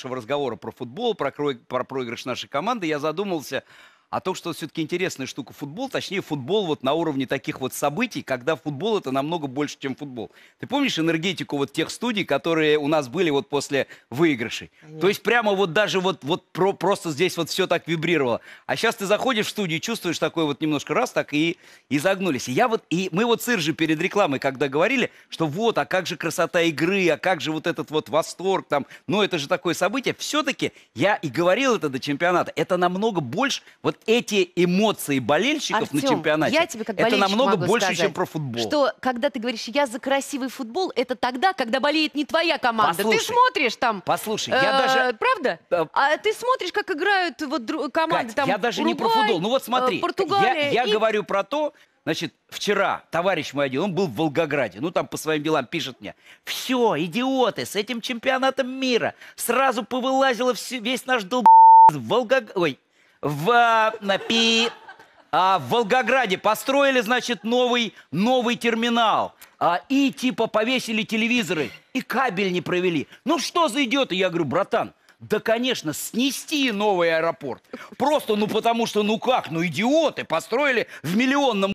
нашего разговора про футбол, про, про проигрыш нашей команды, я задумался о а том, что все-таки интересная штука футбол, точнее футбол вот на уровне таких вот событий, когда футбол это намного больше, чем футбол. Ты помнишь энергетику вот тех студий, которые у нас были вот после выигрышей? Нет. То есть прямо вот даже вот, вот про, просто здесь вот все так вибрировало. А сейчас ты заходишь в студию, чувствуешь такой вот немножко раз так и, и загнулись. И я вот, и мы вот с Иржи перед рекламой когда говорили, что вот, а как же красота игры, а как же вот этот вот восторг там, ну это же такое событие. Все-таки я и говорил это до чемпионата, это намного больше, вот эти эмоции болельщиков Артём, на чемпионате, я тебе как это намного больше, сказать, чем про футбол. Что, когда ты говоришь, я за красивый футбол, это тогда, когда болеет не твоя команда. Послушай, ты смотришь там... Послушай, я э, даже... Правда? Э, а ты смотришь, как играют вот команды Кать, там... я даже Уругвай, не про футбол. Ну вот э, смотри, Португалия я, я и... говорю про то, Значит, вчера товарищ мой один, он был в Волгограде, ну там по своим делам пишет мне, все, идиоты, с этим чемпионатом мира сразу повылазило все, весь наш долб... Волгог... Ой, в, пи, а, в Волгограде построили, значит, новый, новый терминал. А, и типа повесили телевизоры, и кабель не провели. Ну что за идиоты? Я говорю, братан, да, конечно, снести новый аэропорт. Просто, ну потому что, ну как, ну идиоты построили в миллионном